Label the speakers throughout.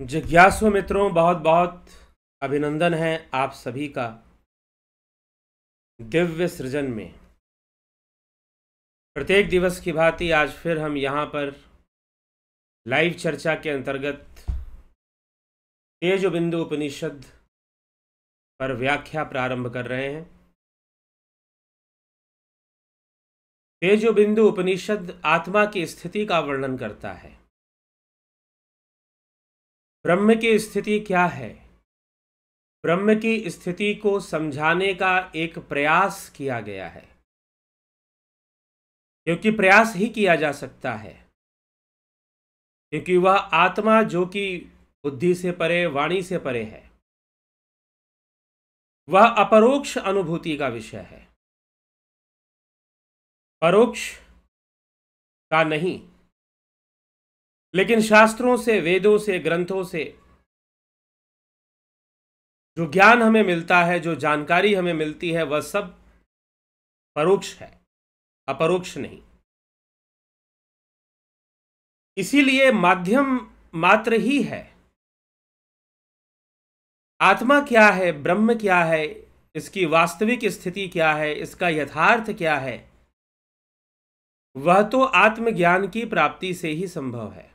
Speaker 1: जिज्ञासु
Speaker 2: मित्रों बहुत बहुत अभिनंदन है आप सभी का दिव्य सृजन में प्रत्येक दिवस की भांति आज फिर हम यहाँ पर लाइव चर्चा के अंतर्गत तेज बिंदु उपनिषद पर व्याख्या प्रारंभ कर रहे हैं
Speaker 1: तेज बिंदु उपनिषद आत्मा
Speaker 2: की स्थिति का वर्णन करता है ब्रह्म की स्थिति क्या है ब्रह्म की स्थिति को समझाने का एक प्रयास किया गया है क्योंकि प्रयास ही किया जा सकता है क्योंकि वह आत्मा जो कि बुद्धि से परे वाणी से परे है वह अपरोक्ष अनुभूति का
Speaker 1: विषय है परोक्ष का
Speaker 2: नहीं लेकिन शास्त्रों से वेदों से ग्रंथों से जो ज्ञान हमें मिलता है जो जानकारी हमें मिलती है वह
Speaker 1: सब परोक्ष है अपरोक्ष नहीं
Speaker 2: इसीलिए माध्यम मात्र ही है आत्मा क्या है ब्रह्म क्या है इसकी वास्तविक स्थिति क्या है इसका यथार्थ क्या है वह तो आत्मज्ञान की प्राप्ति से ही संभव है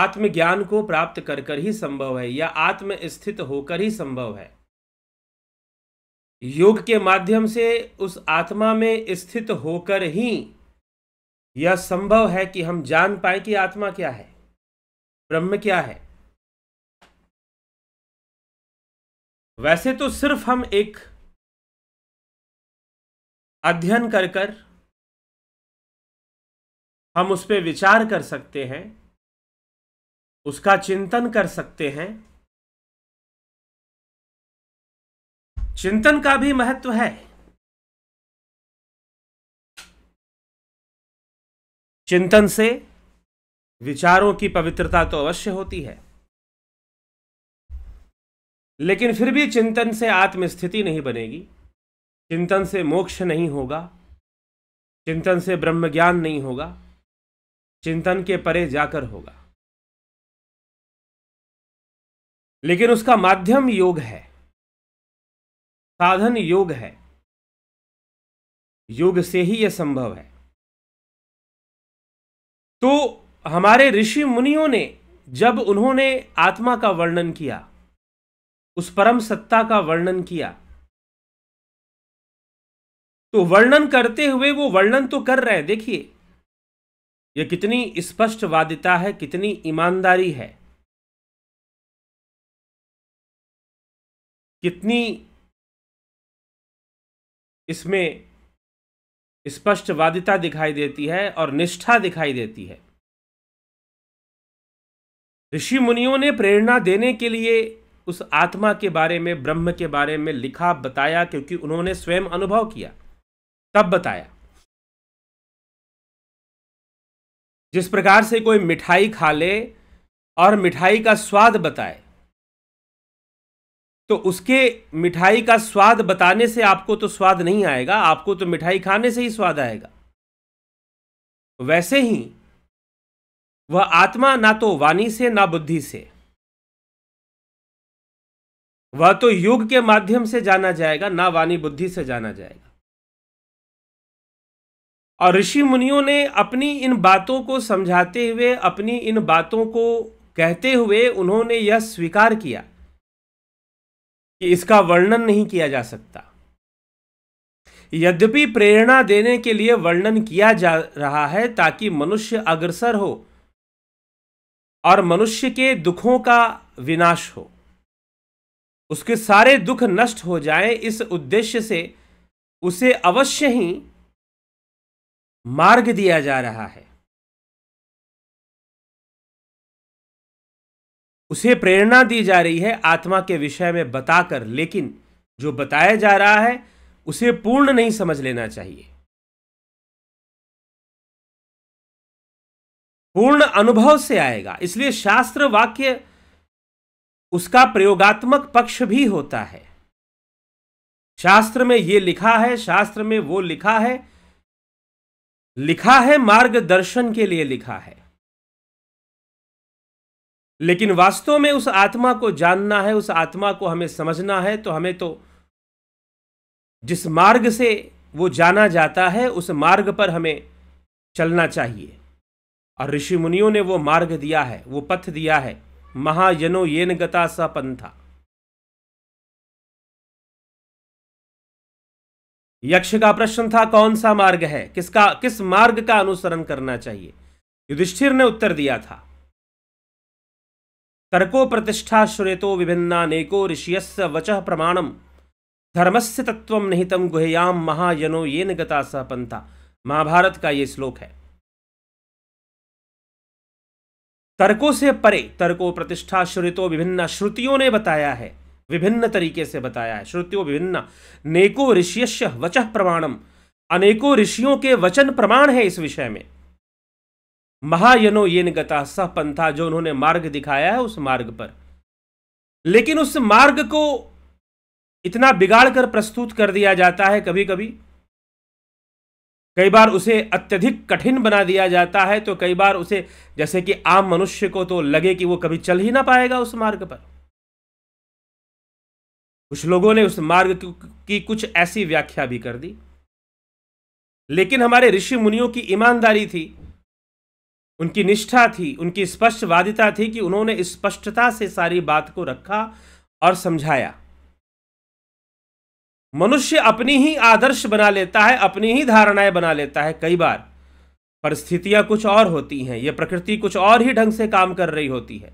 Speaker 2: आत्मज्ञान को प्राप्त कर कर ही संभव है या आत्म स्थित होकर ही संभव है योग के माध्यम से उस आत्मा में स्थित होकर ही यह संभव है कि हम जान पाए कि आत्मा क्या है ब्रह्म क्या है वैसे तो सिर्फ हम एक
Speaker 1: अध्ययन कर कर हम उस पर विचार कर सकते हैं उसका चिंतन कर सकते हैं चिंतन का भी महत्व है
Speaker 2: चिंतन से विचारों की पवित्रता तो अवश्य होती है लेकिन फिर भी चिंतन से आत्मस्थिति नहीं बनेगी चिंतन से मोक्ष नहीं होगा चिंतन से ब्रह्म ज्ञान नहीं होगा चिंतन के परे जाकर होगा
Speaker 1: लेकिन उसका माध्यम योग है साधन योग है योग से ही यह संभव है
Speaker 2: तो हमारे ऋषि मुनियों ने जब उन्होंने आत्मा का वर्णन किया उस परम सत्ता का वर्णन किया तो वर्णन करते हुए वो वर्णन तो कर रहे हैं देखिए यह कितनी स्पष्टवादिता है कितनी ईमानदारी है
Speaker 1: कितनी इसमें स्पष्टवादिता दिखाई देती
Speaker 2: है और निष्ठा दिखाई देती है ऋषि मुनियों ने प्रेरणा देने के लिए उस आत्मा के बारे में ब्रह्म के बारे में लिखा बताया क्योंकि उन्होंने स्वयं अनुभव किया तब बताया जिस प्रकार से कोई मिठाई खा ले और मिठाई का स्वाद बताए तो उसके मिठाई का स्वाद बताने से आपको तो स्वाद नहीं आएगा आपको तो मिठाई खाने से ही स्वाद आएगा वैसे ही वह आत्मा ना तो वाणी से ना बुद्धि से वह तो युग के माध्यम से जाना जाएगा ना वाणी बुद्धि से जाना जाएगा और ऋषि मुनियों ने अपनी इन बातों को समझाते हुए अपनी इन बातों को कहते हुए उन्होंने यह स्वीकार किया कि इसका वर्णन नहीं किया जा सकता यद्यपि प्रेरणा देने के लिए वर्णन किया जा रहा है ताकि मनुष्य अग्रसर हो और मनुष्य के दुखों का विनाश हो उसके सारे दुख नष्ट हो जाएं इस उद्देश्य से उसे अवश्य ही मार्ग दिया जा रहा है उसे प्रेरणा दी जा रही है आत्मा के विषय में बताकर लेकिन जो बताया जा रहा है उसे पूर्ण नहीं समझ लेना चाहिए
Speaker 1: पूर्ण अनुभव से आएगा इसलिए शास्त्र वाक्य
Speaker 2: उसका प्रयोगात्मक पक्ष भी होता है शास्त्र में ये लिखा है शास्त्र में वो लिखा है लिखा है मार्गदर्शन के लिए लिखा है लेकिन वास्तव में उस आत्मा को जानना है उस आत्मा को हमें समझना है तो हमें तो जिस मार्ग से वो जाना जाता है उस मार्ग पर हमें चलना चाहिए और ऋषि मुनियों ने वो मार्ग दिया है वो पथ दिया है महायनो येन गता स पंथा यक्ष का प्रश्न था कौन सा मार्ग है किसका किस मार्ग का अनुसरण करना चाहिए युधिष्ठिर ने उत्तर दिया था तर्को प्रतिष्ठा श्रेतो विभिन्नानेको ऋषियस्य वच प्रमाणम धर्मस्य तत्व निहितम गुहयाम महायनो ये नता सह पंथा महाभारत का ये श्लोक है तर्कों से परे तर्को प्रतिष्ठा श्रुतो विभिन्न श्रुतियों ने बताया है विभिन्न तरीके से बताया है श्रुतियों विभिन्न नेको ऋषियश वच प्रमाणम अनेकों ऋषियों के वचन प्रमाण है इस विषय में महायनो ये गता सह पंथा जो उन्होंने मार्ग दिखाया है उस मार्ग पर लेकिन उस मार्ग को इतना बिगाड़ कर प्रस्तुत कर दिया जाता है कभी कभी कई बार उसे अत्यधिक कठिन बना दिया जाता है तो कई बार उसे जैसे कि आम मनुष्य को तो लगे कि वो कभी चल ही ना पाएगा उस मार्ग पर कुछ लोगों ने उस मार्ग की कुछ ऐसी व्याख्या भी कर दी लेकिन हमारे ऋषि मुनियों की ईमानदारी थी उनकी निष्ठा थी उनकी स्पष्टवादिता थी कि उन्होंने स्पष्टता से सारी बात को रखा और समझाया मनुष्य अपनी ही आदर्श बना लेता है अपनी ही धारणाएं बना लेता है कई बार परिस्थितियां कुछ और होती हैं यह प्रकृति कुछ और ही ढंग से काम कर रही होती है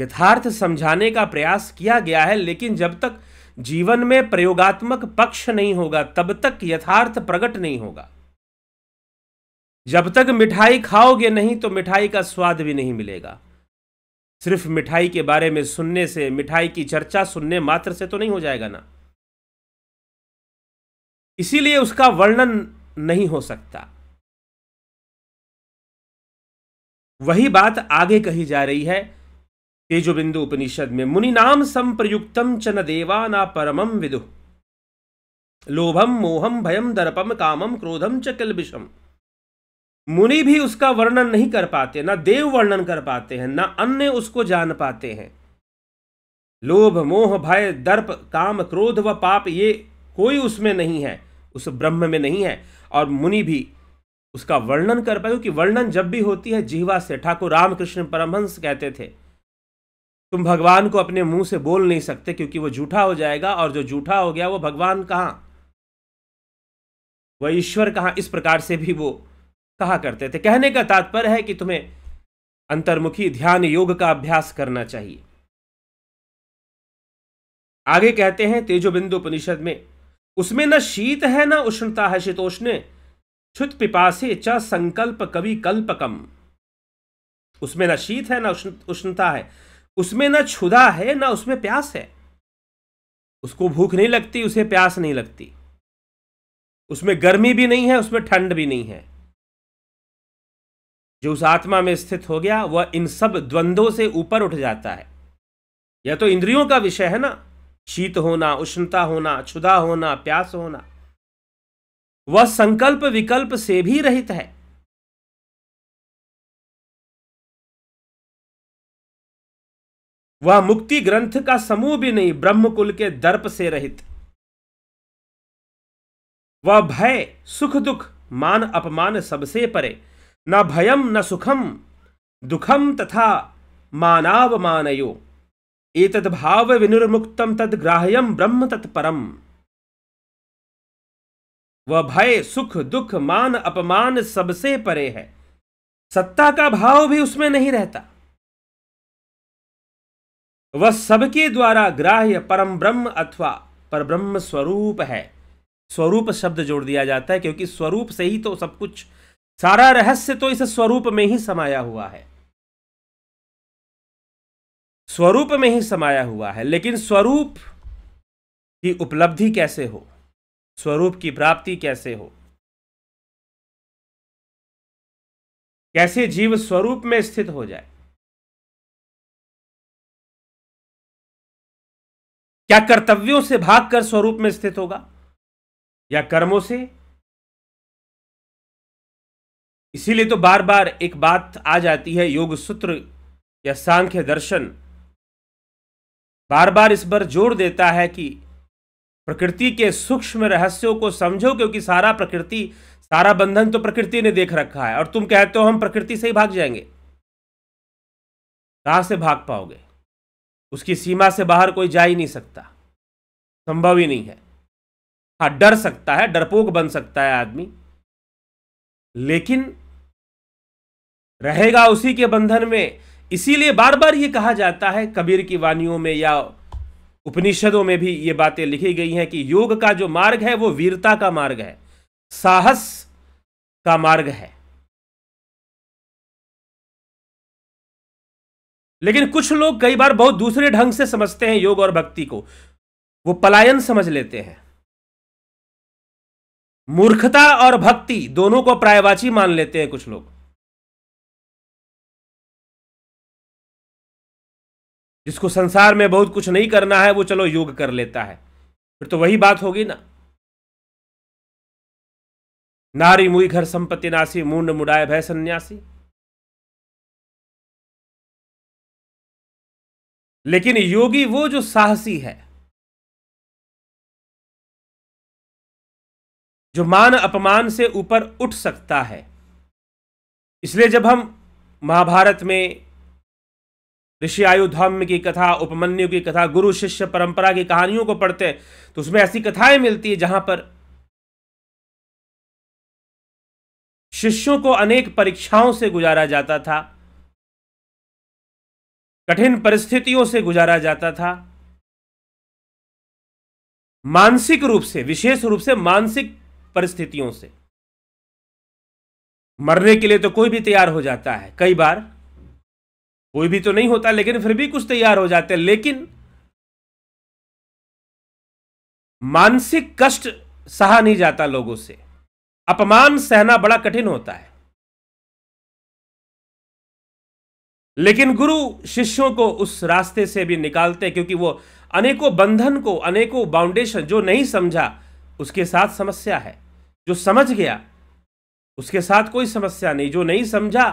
Speaker 2: यथार्थ समझाने का प्रयास किया गया है लेकिन जब तक जीवन में प्रयोगात्मक पक्ष नहीं होगा तब तक यथार्थ प्रकट नहीं होगा जब तक मिठाई खाओगे नहीं तो मिठाई का स्वाद भी नहीं मिलेगा सिर्फ मिठाई के बारे में सुनने से मिठाई की चर्चा सुनने मात्र से तो नहीं हो जाएगा ना इसीलिए उसका वर्णन नहीं हो सकता वही बात आगे कही जा रही है बिंदु उपनिषद में मुनि नाम संप्रयुक्तम न देवा ना परमम विदु लोभम मोहम भयम दर्पम कामम क्रोधम च किलबिषम मुनि भी उसका वर्णन नहीं कर पाते ना देव वर्णन कर पाते हैं ना अन्य उसको जान पाते हैं लोभ मोह भय दर्प काम क्रोध व पाप ये कोई उसमें नहीं है उस ब्रह्म में नहीं है और मुनि भी उसका वर्णन कर पाए क्योंकि वर्णन जब भी होती है जीवा से ठाकुर रामकृष्ण परमहंस कहते थे तुम भगवान को अपने मुंह से बोल नहीं सकते क्योंकि वो झूठा हो जाएगा और जो झूठा हो गया वो भगवान कहाँ वह ईश्वर कहाँ इस प्रकार से भी वो कहा करते थे कहने का तात्पर्य है कि तुम्हें अंतर्मुखी ध्यान योग का अभ्यास करना चाहिए आगे कहते हैं तेजोबिंदु उपनिषद में उसमें न शीत है न उष्णता है शीतोष्ण छुत पिपासे च संकल्प कवि कल्पकम उसमें न शीत है न उष्णता है उसमें ना छुदा है ना उसमें प्यास है उसको भूख नहीं लगती उसे प्यास नहीं लगती उसमें गर्मी भी नहीं है उसमें ठंड भी नहीं है जो उस आत्मा में स्थित हो गया वह इन सब द्वंद्वों से ऊपर उठ जाता है यह तो इंद्रियों का विषय है ना शीत होना उष्णता होना क्षुदा होना प्यास होना वह संकल्प विकल्प से भी रहित है वह मुक्ति ग्रंथ का समूह भी नहीं ब्रह्मकुल के दर्प से रहित वह भय सुख दुख मान अपमान सबसे परे न भयम न सुखम दुखम तथा मानावमान एतद भाव विनुर्मुक्तम तद ग्राह्यम ब्रह्म तत्परम वह भय सुख दुख मान अपमान सबसे परे है सत्ता का भाव भी उसमें नहीं रहता वह सबके द्वारा ग्राह्य परम ब्रह्म अथवा पर ब्रह्म स्वरूप है स्वरूप शब्द जोड़ दिया जाता है क्योंकि स्वरूप से ही तो सब कुछ सारा रहस्य तो इस स्वरूप में ही समाया हुआ है स्वरूप में ही समाया हुआ है लेकिन स्वरूप की उपलब्धि कैसे हो
Speaker 1: स्वरूप की प्राप्ति कैसे हो कैसे जीव स्वरूप में स्थित हो जाए क्या कर्तव्यों से भागकर स्वरूप में स्थित होगा
Speaker 2: या कर्मों से इसीलिए तो बार बार एक बात आ जाती है योग सूत्र या सांख्य दर्शन बार बार इस पर जोर देता है कि प्रकृति के सूक्ष्म रहस्यों को समझो क्योंकि सारा प्रकृति सारा बंधन तो प्रकृति ने देख रखा है और तुम कहते हो हम प्रकृति से ही भाग जाएंगे कहां से भाग पाओगे उसकी सीमा से बाहर कोई जा ही नहीं सकता संभव ही नहीं है हाँ डर सकता है डरपोक बन सकता है आदमी लेकिन रहेगा उसी के बंधन में इसीलिए बार बार ये कहा जाता है कबीर की वाणियों में या उपनिषदों में भी ये बातें लिखी गई हैं कि योग का जो मार्ग है वो वीरता का मार्ग है साहस का मार्ग है
Speaker 1: लेकिन कुछ लोग कई बार बहुत दूसरे
Speaker 2: ढंग से समझते हैं योग और भक्ति को वो पलायन समझ लेते हैं मूर्खता और भक्ति दोनों को प्रायवाची मान लेते हैं कुछ लोग
Speaker 1: जिसको संसार
Speaker 2: में बहुत कुछ नहीं करना है वो चलो योग कर लेता है फिर तो वही बात होगी ना नारी मुई घर संपत्ति नासी मुंड मुडाय भय सन्यासी
Speaker 1: लेकिन योगी वो जो साहसी है
Speaker 2: जो मान अपमान से ऊपर उठ सकता है इसलिए जब हम महाभारत में ऋषि आयुधाम्य की कथा उपमन्यु की कथा गुरु शिष्य परंपरा की कहानियों को पढ़ते हैं तो उसमें ऐसी कथाएं मिलती है जहां पर शिष्यों को अनेक परीक्षाओं से गुजारा जाता था कठिन परिस्थितियों से गुजारा जाता था मानसिक रूप से विशेष रूप से मानसिक परिस्थितियों से मरने के लिए तो कोई भी तैयार हो जाता है कई बार कोई भी तो नहीं होता लेकिन फिर भी कुछ तैयार हो जाते हैं लेकिन मानसिक कष्ट सहा नहीं जाता लोगों से अपमान सहना बड़ा कठिन होता है लेकिन गुरु शिष्यों को उस रास्ते से भी निकालते हैं क्योंकि वो अनेकों बंधन को अनेकों बाउंडेशन जो नहीं समझा उसके साथ समस्या है जो समझ गया उसके साथ कोई समस्या नहीं जो नहीं समझा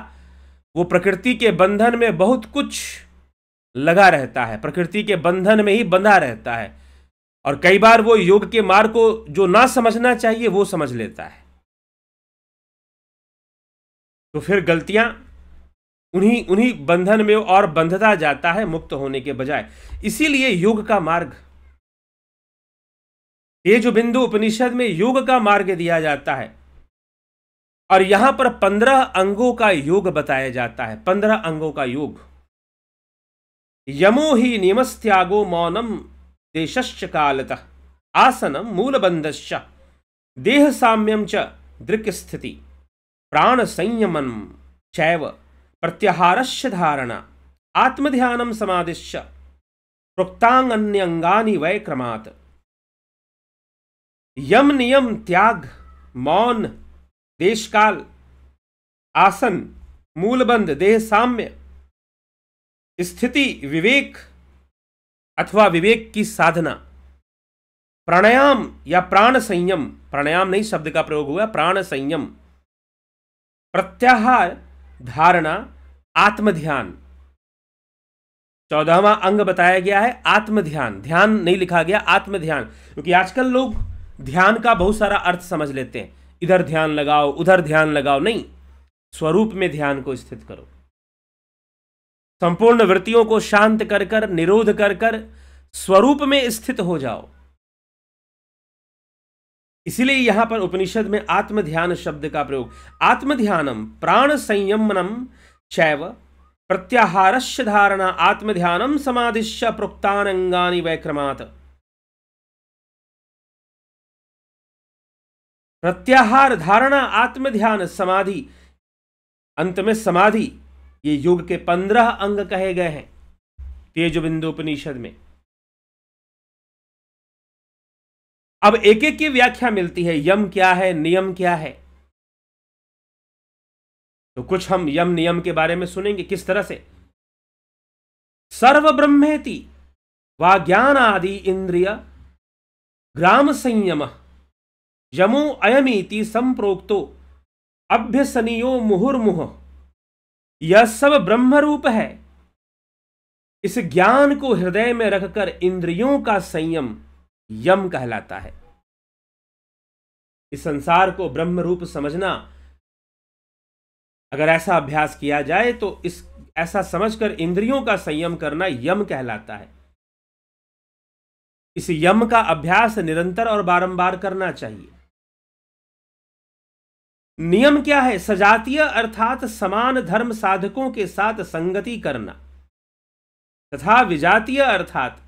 Speaker 2: वो प्रकृति के बंधन में बहुत कुछ लगा रहता है प्रकृति के बंधन में ही बंधा रहता है और कई बार वो योग के मार्ग को जो ना समझना चाहिए वो समझ लेता है तो फिर गलतियां उन्हीं उन्हीं बंधन में और बंधता जाता है मुक्त होने के बजाय इसीलिए योग का मार्ग ये जो बिंदु उपनिषद में योग का मार्ग दिया जाता है और यहां पर पंद्रह अंगों का योग बताया जाता है पंद्रह अंगों का योग यमो ही निमस्त्यागो मौनम देशश्च कालत आसनम मूलबंधश्च देह साम्यम च स्थिति प्राण संयमन चैव प्रत्याहारश्च धारणा आत्मध्यानं समादिश्य प्रोक्तांगन्यंगानि वैक्रमात् यम नियम त्याग मौन देशकाल आसन मूलबंध देह साम्य स्थिति विवेक अथवा विवेक की साधना प्राणायाम या प्राण संयम प्राणायाम नहीं शब्द का प्रयोग हुआ प्राण संयम प्रत्याहार धारणा आत्मध्यान चौदहवा अंग बताया गया है आत्मध्यान ध्यान नहीं लिखा गया आत्मध्यान क्योंकि आजकल लोग ध्यान का बहुत सारा अर्थ समझ लेते हैं इधर ध्यान लगाओ उधर ध्यान लगाओ नहीं स्वरूप में ध्यान को स्थित करो संपूर्ण वृत्तियों को शांत कर कर निरोध कर कर स्वरूप में स्थित हो जाओ इसीलिए यहां पर उपनिषद में आत्मध्यान शब्द का प्रयोग आत्मध्यानम प्राण संयमनम चैव प्रत्याहारस्य धारणा आत्मध्यानम समाधिश्य प्रोक्तान अंगानी वैक्रमात प्रत्याहार धारणा आत्मध्यान समाधि अंत में समाधि ये योग के पंद्रह अंग कहे गए हैं उपनिषद में अब एक एक की व्याख्या मिलती है यम क्या है नियम क्या है तो कुछ हम यम नियम के बारे में सुनेंगे किस तरह से सर्व ब्रह्मेति व ज्ञान आदि इंद्रिय ग्राम संयम यमो अयमीति संप्रोक्तो अभ्यसनियो मुहुर्मुह यह सब ब्रह्म रूप है इस ज्ञान को हृदय में रखकर इंद्रियों का संयम यम कहलाता है इस संसार को ब्रह्म रूप समझना अगर ऐसा अभ्यास किया जाए तो इस ऐसा समझकर इंद्रियों का संयम करना यम कहलाता है इस यम का अभ्यास निरंतर और बारंबार करना चाहिए नियम क्या है सजातीय अर्थात समान धर्म साधकों के साथ संगति करना तथा विजातीय अर्थात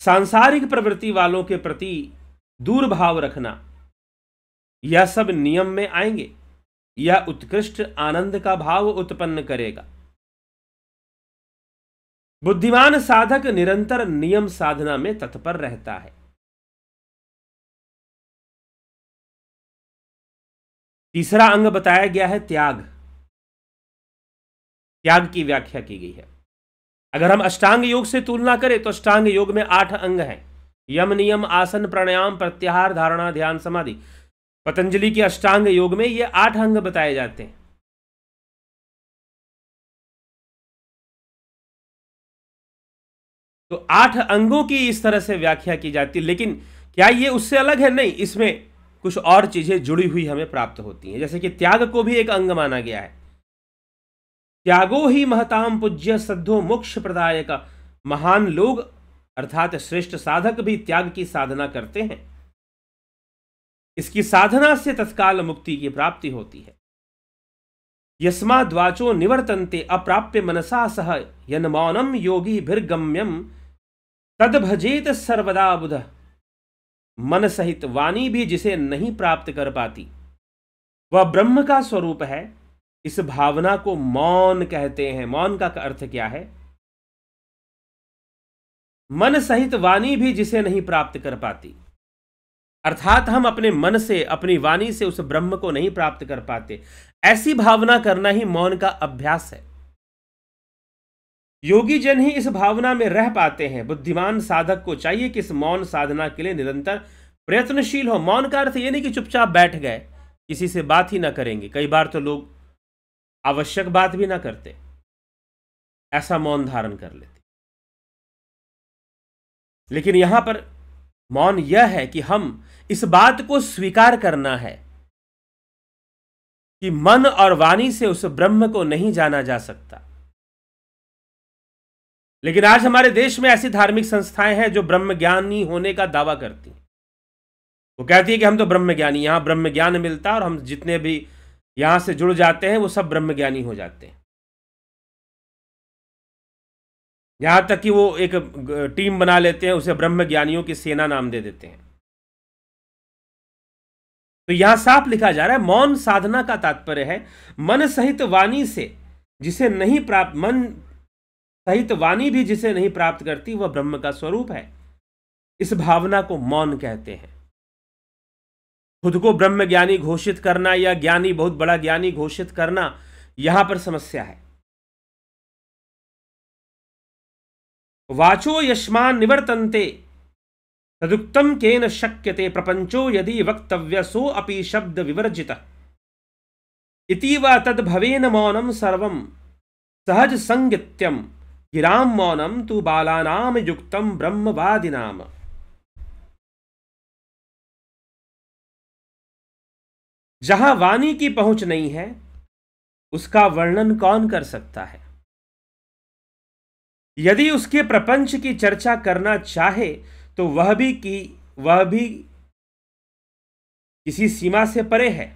Speaker 2: सांसारिक प्रवृत्ति वालों के प्रति दूर भाव रखना यह सब नियम में आएंगे यह उत्कृष्ट आनंद का भाव उत्पन्न करेगा बुद्धिमान साधक
Speaker 1: निरंतर नियम साधना में तत्पर रहता है तीसरा अंग बताया गया है त्याग
Speaker 2: त्याग की व्याख्या की गई है अगर हम अष्टांग योग से तुलना करें तो अष्टांग योग में आठ अंग हैं यम नियम आसन प्राणायाम प्रत्याहार धारणा ध्यान समाधि पतंजलि के अष्टांग योग में ये आठ अंग बताए जाते हैं तो आठ अंगों की इस तरह से व्याख्या की जाती है लेकिन क्या ये उससे अलग है नहीं इसमें कुछ और चीजें जुड़ी हुई हमें प्राप्त होती हैं जैसे कि त्याग को भी एक अंग माना गया है त्यागो ही महताम पूज्य सद्धो मोक्ष प्रदायक महान लोग अर्थात श्रेष्ठ साधक भी त्याग की साधना करते हैं इसकी साधना से तत्काल मुक्ति की प्राप्ति होती है यस्मा द्वाचो निवर्तन्ते अप्राप्य मनसा सह यन मौनम योगी भिर्गम्यम तद भजेत सर्वदा बुध मन सहित वाणी भी जिसे नहीं प्राप्त कर पाती वह ब्रह्म का स्वरूप है इस भावना को मौन कहते हैं मौन का अर्थ क्या है मन सहित वाणी भी जिसे नहीं प्राप्त कर पाती अर्थात हम अपने मन से अपनी वाणी से उस ब्रह्म को नहीं प्राप्त कर पाते ऐसी भावना करना ही मौन का अभ्यास है योगी जन ही इस भावना में रह पाते हैं बुद्धिमान साधक को चाहिए कि इस मौन साधना के लिए निरंतर प्रयत्नशील हो मौन का अर्थ ये नहीं कि चुपचाप बैठ गए किसी से बात ही ना करेंगे कई बार तो लोग आवश्यक बात भी ना करते ऐसा मौन धारण कर लेते लेकिन यहां पर मौन यह है कि हम इस बात को स्वीकार करना है कि मन और वाणी से उस ब्रह्म को नहीं जाना जा सकता लेकिन आज हमारे देश में ऐसी धार्मिक संस्थाएं हैं जो ब्रह्म ज्ञानी होने का दावा करती हैं वो कहती है कि हम तो ब्रह्म ज्ञानी यहां ब्रह्म ज्ञान मिलता है और हम जितने भी यहां से जुड़ जाते हैं वो सब ब्रह्मज्ञानी हो जाते हैं यहां तक कि वो एक टीम बना लेते हैं उसे ब्रह्मज्ञानियों की सेना नाम दे देते हैं तो यहां साफ लिखा जा रहा है मौन साधना का तात्पर्य है मन सहित वाणी से जिसे नहीं प्राप्त मन सहित वाणी भी जिसे नहीं प्राप्त करती वह ब्रह्म का स्वरूप है इस भावना को मौन कहते हैं खुद को ब्रह्म ज्ञानी घोषित करना या ज्ञानी बहुत बड़ा ज्ञानी घोषित करना यहां पर समस्या है वाचो यशमान निवर्तन्ते तदुक्तम के न शक्यते प्रपंचो यदि वक्तव्य सो अपि शब्द विवर्जित तद भवेन मौनम सर्वम सहज संगित्यम गिराम मौनम तु बालानाम युक्तम ब्रह्मवादिनाम
Speaker 1: जहां वाणी की पहुंच नहीं है उसका वर्णन
Speaker 2: कौन कर सकता है यदि उसके प्रपंच की चर्चा करना चाहे तो वह भी की वह भी किसी सीमा से परे है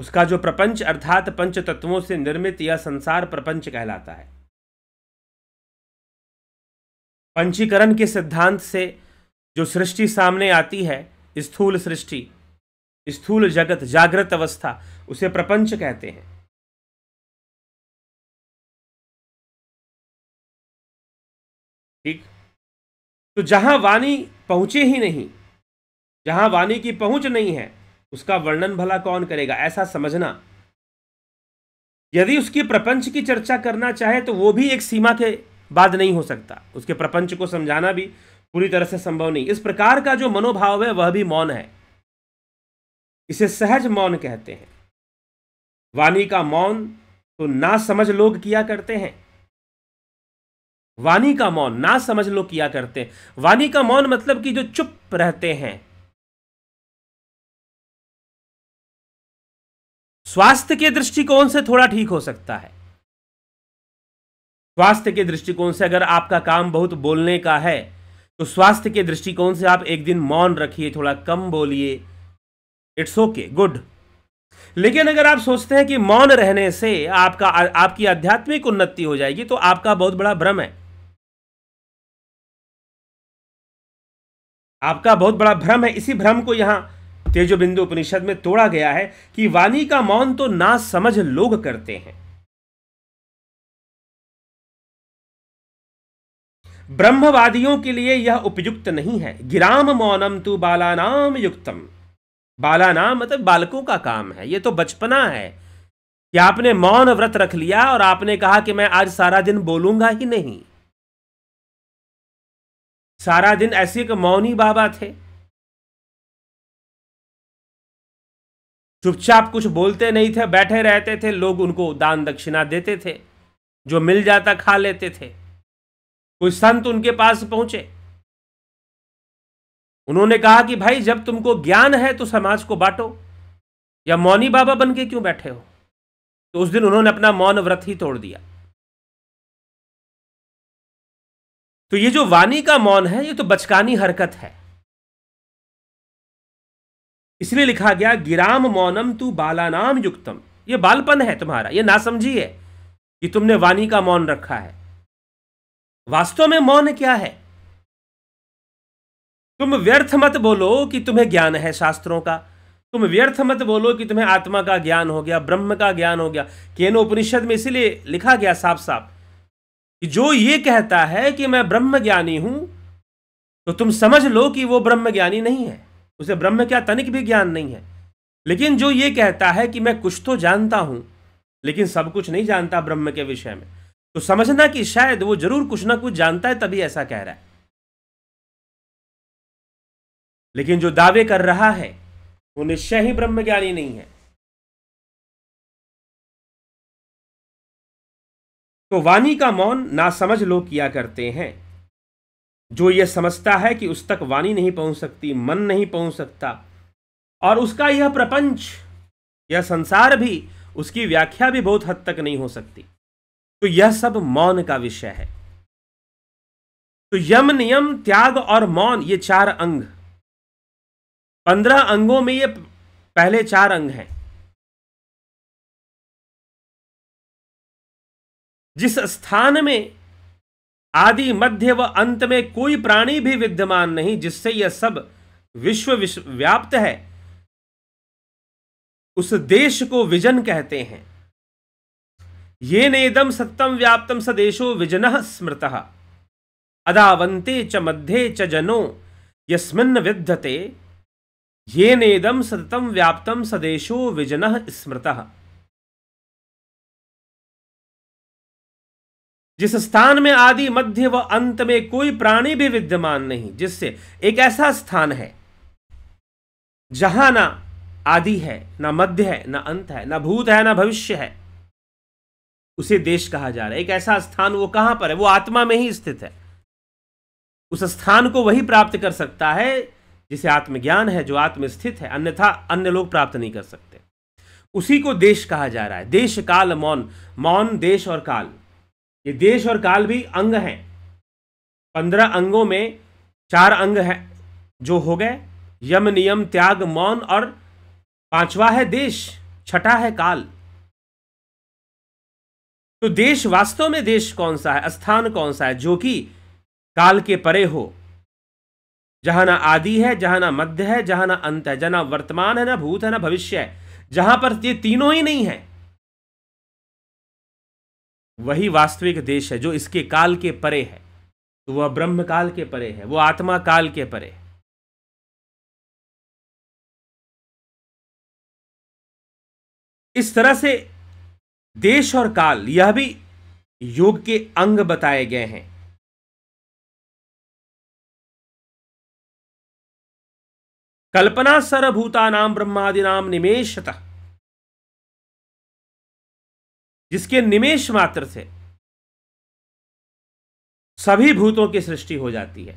Speaker 2: उसका जो प्रपंच अर्थात पंच तत्वों से निर्मित यह संसार प्रपंच कहलाता है पंचीकरण के सिद्धांत से जो सृष्टि सामने आती है स्थूल सृष्टि स्थूल जगत जागृत अवस्था उसे प्रपंच कहते हैं ठीक तो जहां वाणी पहुंचे ही नहीं जहां वाणी की पहुंच नहीं है उसका वर्णन भला कौन करेगा ऐसा समझना यदि उसकी प्रपंच की चर्चा करना चाहे तो वो भी एक सीमा के बाद नहीं हो सकता उसके प्रपंच को समझाना भी पूरी तरह से संभव नहीं इस प्रकार का जो मनोभाव है वह भी मौन है इसे सहज मौन कहते हैं वाणी का मौन तो ना समझ लोग किया करते हैं वाणी का मौन ना समझ लोग किया करते हैं वाणी का मौन मतलब कि जो चुप रहते हैं स्वास्थ्य के दृष्टिकोण से थोड़ा ठीक हो सकता है स्वास्थ्य के दृष्टिकोण से अगर आपका काम बहुत बोलने का है तो स्वास्थ्य के दृष्टिकोण से आप एक दिन मौन रखिए थोड़ा कम बोलिए इट्स ओके गुड लेकिन अगर आप सोचते हैं कि मौन रहने से आपका आपकी आध्यात्मिक उन्नति हो जाएगी तो आपका बहुत बड़ा भ्रम है आपका बहुत बड़ा भ्रम है इसी भ्रम को यहां तेजोबिंदु उपनिषद में तोड़ा गया है कि वाणी का मौन तो ना समझ लोग करते हैं ब्रह्मवादियों के लिए यह उपयुक्त नहीं है गिराम मौनम तू बालानाम युक्तम बालानाम मतलब बालकों का काम है ये तो बचपना है कि आपने मौन व्रत रख लिया और आपने कहा कि मैं आज सारा दिन बोलूंगा ही नहीं सारा दिन ऐसे एक मौनी बाबा थे चुपचाप कुछ बोलते नहीं थे बैठे रहते थे लोग उनको दान दक्षिणा देते थे जो मिल जाता खा लेते थे कोई संत उनके पास पहुंचे उन्होंने कहा कि भाई जब तुमको ज्ञान है तो समाज को बांटो या मौनी बाबा बन के क्यों बैठे हो तो उस दिन उन्होंने अपना मौन व्रत ही तोड़ दिया तो ये जो वाणी का मौन है ये तो बचकानी हरकत है इसलिए लिखा गया गिराम मौनम तू बालानाम युक्तम ये बालपन है तुम्हारा ये नासमझी है कि तुमने वाणी का मौन रखा है वास्तव में मौन क्या है तुम व्यर्थ मत बोलो कि तुम्हें ज्ञान है शास्त्रों का तुम व्यर्थ मत बोलो कि तुम्हें आत्मा का ज्ञान हो गया ब्रह्म का ज्ञान हो गया केनो उपनिषद में इसीलिए लिखा गया साफ साफ कि जो ये कहता है कि मैं ब्रह्म ज्ञानी हूं तो तुम समझ लो कि वो ब्रह्म ज्ञानी नहीं है उसे ब्रह्म क्या तनिक भी ज्ञान नहीं है लेकिन जो ये कहता है कि मैं कुछ तो जानता हूं लेकिन सब कुछ नहीं जानता ब्रह्म के विषय में तो समझना कि शायद वो जरूर कुछ ना कुछ जानता है तभी ऐसा कह रहा है लेकिन जो दावे कर रहा है वो निश्चय ही ब्रह्मज्ञानी नहीं है
Speaker 1: तो वाणी का मौन
Speaker 2: नासमझ लोग किया करते हैं जो यह समझता है कि उस तक वाणी नहीं पहुंच सकती मन नहीं पहुंच सकता और उसका यह प्रपंच यह संसार भी उसकी व्याख्या भी बहुत हद तक नहीं हो सकती तो यह सब मौन का विषय है तो यम नियम त्याग और मौन ये चार अंग पंद्रह अंगों में ये पहले चार अंग हैं
Speaker 1: जिस स्थान में
Speaker 2: आदि मध्य व अंत में कोई प्राणी भी विद्यमान नहीं जिससे यह सब विश्व विश्व व्याप्त है उस देश को विजन कहते हैं ये नेदम सत्यम व्याप्तम सदेशो विजन स्मृत अदावंते च मध्ये च जनो यस्मिन् विद्यते ये नेदम सततम व्याप्तम सदेशो विजन स्मृत जिस स्थान में आदि मध्य व अंत में कोई प्राणी भी विद्यमान नहीं जिससे एक ऐसा स्थान है जहां ना आदि है ना मध्य है ना अंत है ना भूत है ना भविष्य है उसे देश कहा जा रहा है एक ऐसा स्थान वो कहां पर है वो आत्मा में ही स्थित है उस स्थान को वही प्राप्त कर सकता है जिसे आत्मज्ञान है जो आत्म स्थित है अन्यथा अन्य लोग प्राप्त नहीं कर सकते उसी को देश कहा जा रहा है देश काल मौन मौन देश और काल ये देश और काल भी अंग हैं पंद्रह अंगों में चार अंग हैं जो हो गए यम नियम त्याग मौन और पांचवा है देश छठा है काल तो देश वास्तव में देश कौन सा है स्थान कौन सा है जो कि काल के परे हो जहां ना आदि है जहां ना मध्य है जहां ना अंत है जहां ना वर्तमान है ना भूत है ना भविष्य है जहां पर ये तीनों ही नहीं है वही वास्तविक देश है जो इसके काल के परे है तो वह ब्रह्म काल के परे है वह आत्मा काल के परे है
Speaker 1: इस तरह से देश और काल यह भी योग के अंग बताए गए हैं कल्पना ब्रह्मादि ब्रह्मादिनाम निमेशतः जिसके निमेश मात्र से
Speaker 2: सभी भूतों की सृष्टि हो जाती है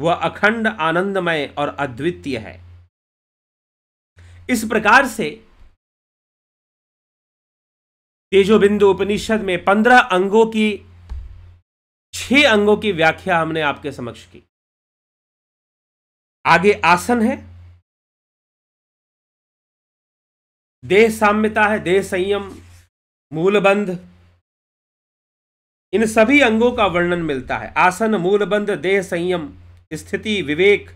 Speaker 2: वह अखंड आनंदमय और अद्वितीय है इस प्रकार से तेजोबिंदु उपनिषद में पंद्रह अंगों की
Speaker 1: छह अंगों की व्याख्या हमने आपके समक्ष की आगे आसन है देह साम्यता
Speaker 2: है देह संयम मूलबंध इन सभी अंगों का वर्णन मिलता है आसन मूलबंध देह संयम स्थिति विवेक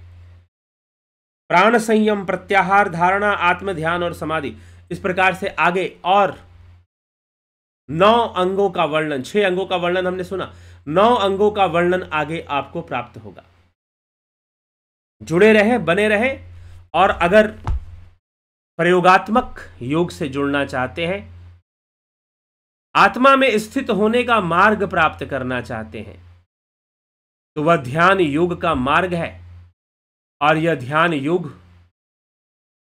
Speaker 2: प्राण संयम प्रत्याहार धारणा आत्मध्यान और समाधि इस प्रकार से आगे और नौ अंगों का वर्णन छह अंगों का वर्णन हमने सुना नौ अंगों का वर्णन आगे आपको प्राप्त होगा जुड़े रहे बने रहे और अगर प्रयोगात्मक योग से जुड़ना चाहते हैं आत्मा में स्थित होने का मार्ग प्राप्त करना चाहते हैं तो वह ध्यान योग का मार्ग है और यह ध्यान योग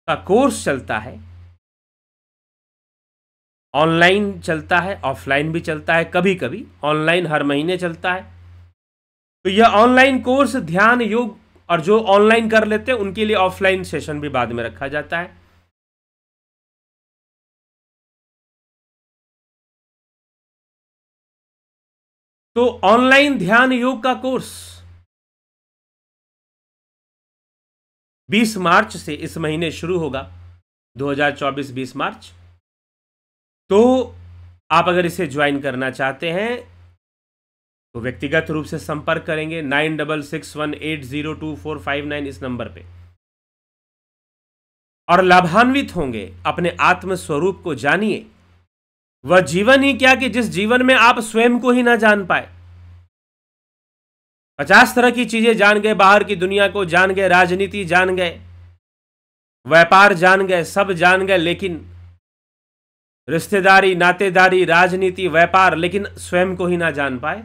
Speaker 2: का कोर्स चलता है ऑनलाइन चलता है ऑफलाइन भी चलता है कभी कभी ऑनलाइन हर महीने चलता है तो यह ऑनलाइन कोर्स ध्यान योग और जो ऑनलाइन कर लेते हैं उनके लिए ऑफलाइन सेशन भी बाद में रखा जाता है तो ऑनलाइन ध्यान योग का कोर्स 20 मार्च से इस महीने शुरू होगा 2024 20 मार्च तो आप अगर इसे ज्वाइन करना चाहते हैं तो व्यक्तिगत रूप से संपर्क करेंगे nine double six one eight zero two four five nine इस नंबर पे और लाभान्वित होंगे अपने आत्म स्वरूप को जानिए वह जीवन ही क्या कि जिस जीवन में आप स्वयं को ही ना जान पाए पचास तरह की चीजें जान गए बाहर की दुनिया को जान गए राजनीति जान गए व्यापार जान गए सब जान गए लेकिन रिश्तेदारी नातेदारी राजनीति व्यापार लेकिन स्वयं को ही ना जान पाए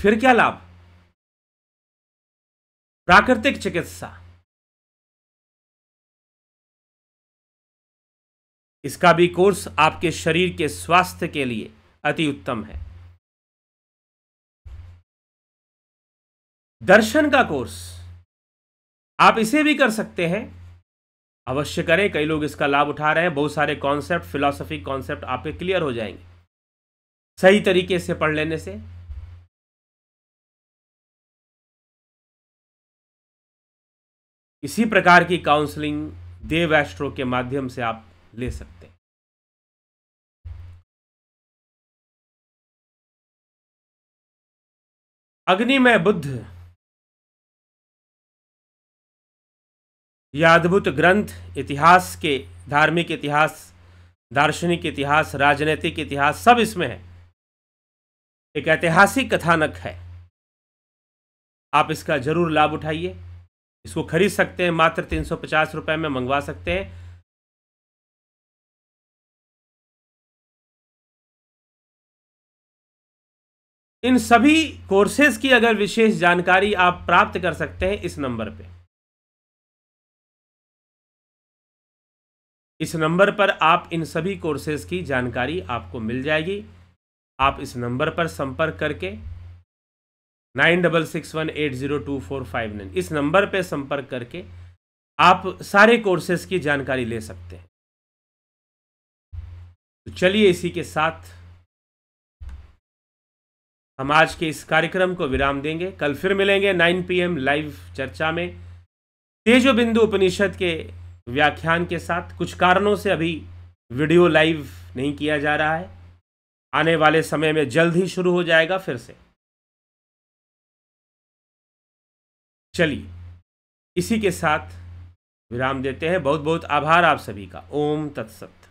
Speaker 2: फिर क्या लाभ
Speaker 1: प्राकृतिक चिकित्सा इसका भी कोर्स आपके शरीर के स्वास्थ्य के लिए अति उत्तम है
Speaker 2: दर्शन का कोर्स आप इसे भी कर सकते हैं अवश्य करें कई लोग इसका लाभ उठा रहे हैं बहुत सारे कॉन्सेप्ट फिलोसफी कॉन्सेप्ट आपके क्लियर हो जाएंगे सही तरीके से पढ़ लेने से
Speaker 1: इसी प्रकार की काउंसलिंग देव एस्ट्रो के माध्यम से आप ले सकते हैं अग्निमय बुद्ध
Speaker 2: यह अद्भुत ग्रंथ इतिहास के धार्मिक इतिहास दार्शनिक इतिहास राजनीतिक इतिहास सब इसमें है एक ऐतिहासिक कथानक है आप इसका जरूर लाभ उठाइए इसको खरीद सकते हैं मात्र तीन सौ पचास में मंगवा
Speaker 1: सकते हैं इन सभी कोर्सेज की अगर विशेष जानकारी
Speaker 2: आप प्राप्त कर सकते हैं इस नंबर पे इस नंबर पर आप इन सभी कोर्सेज की जानकारी आपको मिल जाएगी आप इस नंबर पर संपर्क करके nine double six one eight zero two four five nine इस नंबर पर संपर्क करके आप सारे कोर्सेज की जानकारी ले सकते हैं तो चलिए इसी के साथ हम आज के इस कार्यक्रम को विराम देंगे कल फिर मिलेंगे 9 पीएम लाइव चर्चा में तेजो बिंदु उपनिषद के व्याख्यान के साथ कुछ कारणों से अभी वीडियो लाइव नहीं किया जा रहा है आने वाले समय में जल्द ही शुरू हो जाएगा फिर से चलिए इसी के साथ विराम देते हैं बहुत बहुत
Speaker 1: आभार आप सभी का ओम तत्सत